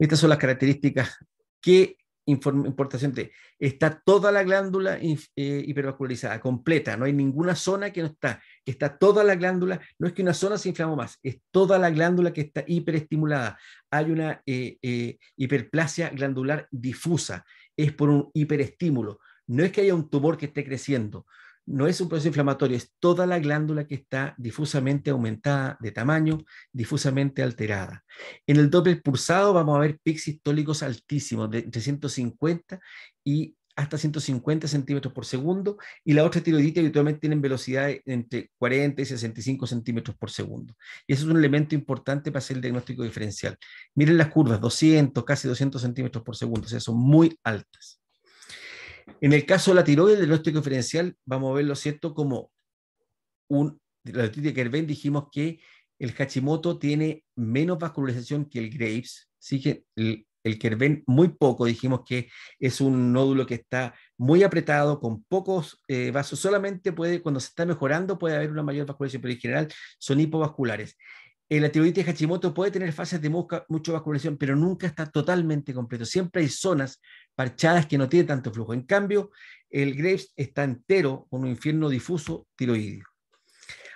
Estas son las características que importante, está toda la glándula eh, hipervascularizada, completa, no hay ninguna zona que no está, está toda la glándula, no es que una zona se inflamó más, es toda la glándula que está hiperestimulada, hay una eh, eh, hiperplasia glandular difusa, es por un hiperestímulo, no es que haya un tumor que esté creciendo, no es un proceso inflamatorio, es toda la glándula que está difusamente aumentada de tamaño, difusamente alterada. En el doble pulsado vamos a ver pics histólicos altísimos, de 350 y hasta 150 centímetros por segundo, y la otra tiroiditis habitualmente tienen velocidades entre 40 y 65 centímetros por segundo. Y eso es un elemento importante para hacer el diagnóstico diferencial. Miren las curvas, 200, casi 200 centímetros por segundo, o sea, son muy altas. En el caso de la tiroides, del diagnóstico diferencial, vamos a verlo, ¿cierto? Como un, la de Kerben dijimos que el Hashimoto tiene menos vascularización que el Graves, sí el, el Kerben muy poco, dijimos que es un nódulo que está muy apretado, con pocos eh, vasos, solamente puede, cuando se está mejorando, puede haber una mayor vascularización, pero en general son hipovasculares la tiroiditis de Hashimoto puede tener fases de mucha vascularización, pero nunca está totalmente completo. Siempre hay zonas parchadas que no tienen tanto flujo. En cambio, el Graves está entero con un infierno difuso tiroideo.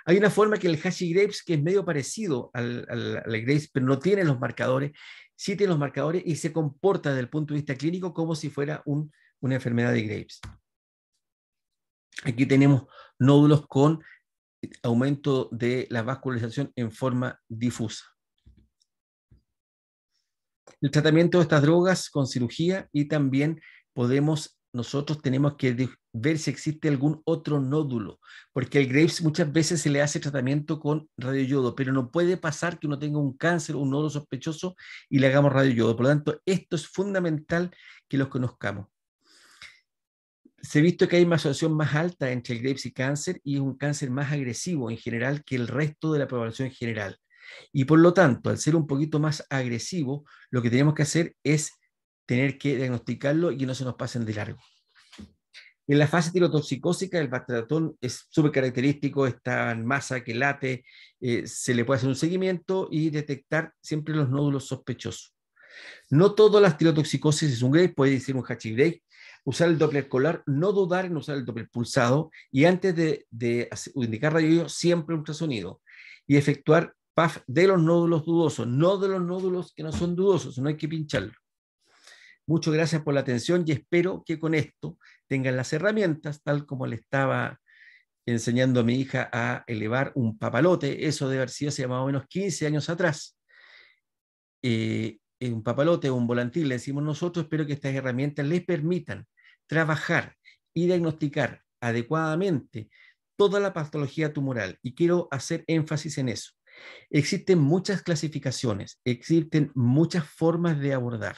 Hay una forma que el Hashi Graves, que es medio parecido al, al, Graves, pero no tiene los marcadores, sí tiene los marcadores y se comporta desde el punto de vista clínico como si fuera una enfermedad de Graves. Aquí tenemos nódulos con aumento de la vascularización en forma difusa. El tratamiento de estas drogas con cirugía y también podemos, nosotros tenemos que ver si existe algún otro nódulo, porque el Graves muchas veces se le hace tratamiento con radioyodo, pero no puede pasar que uno tenga un cáncer, o un nódulo sospechoso y le hagamos radioyodo. Por lo tanto, esto es fundamental que los conozcamos se ha visto que hay una asociación más alta entre el Graves y cáncer y es un cáncer más agresivo en general que el resto de la población en general. Y por lo tanto, al ser un poquito más agresivo, lo que tenemos que hacer es tener que diagnosticarlo y no se nos pasen de largo. En la fase tirotoxicósica, el bacteratón es súper característico, está en masa que late, eh, se le puede hacer un seguimiento y detectar siempre los nódulos sospechosos. No todas las tirotoxicosis es un Graves, puede decir un Graves, usar el doble escolar, no dudar en usar el doble pulsado y antes de, indicar rayo siempre ultrasonido y efectuar PAF de los nódulos dudosos, no de los nódulos que no son dudosos, no hay que pincharlo. Muchas gracias por la atención y espero que con esto tengan las herramientas, tal como le estaba enseñando a mi hija a elevar un papalote, eso de haber sido llamaba menos 15 años atrás. Eh, un papalote, un volantil, le decimos nosotros, espero que estas herramientas les permitan trabajar y diagnosticar adecuadamente toda la patología tumoral y quiero hacer énfasis en eso. Existen muchas clasificaciones, existen muchas formas de abordar,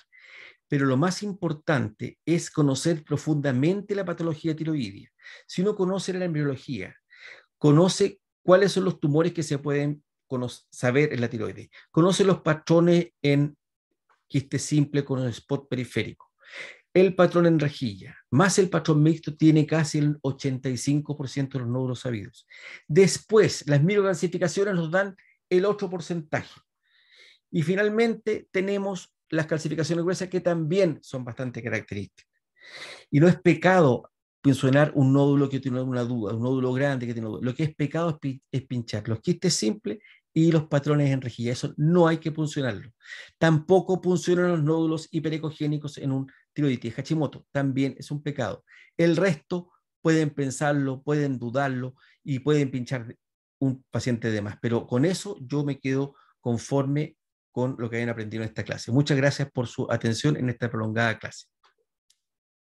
pero lo más importante es conocer profundamente la patología tiroidea. Si uno conoce la embriología, conoce cuáles son los tumores que se pueden saber en la tiroides, conoce los patrones en quiste simple con el spot periférico, el patrón en rejilla, más el patrón mixto, tiene casi el 85% de los nódulos sabidos. Después, las microclasificaciones nos dan el otro porcentaje. Y finalmente, tenemos las calcificaciones gruesas que también son bastante características. Y no es pecado puncionar un nódulo que tiene una duda, un nódulo grande que tiene una duda. Lo que es pecado es, pinchar los quistes simples y los patrones en rejilla. Eso no hay que puncionarlo. Tampoco funcionan los nódulos hiperecogénicos en un tiroiditis Hashimoto, también es un pecado. El resto pueden pensarlo, pueden dudarlo y pueden pinchar un paciente de más, pero con eso yo me quedo conforme con lo que hayan aprendido en esta clase. Muchas gracias por su atención en esta prolongada clase.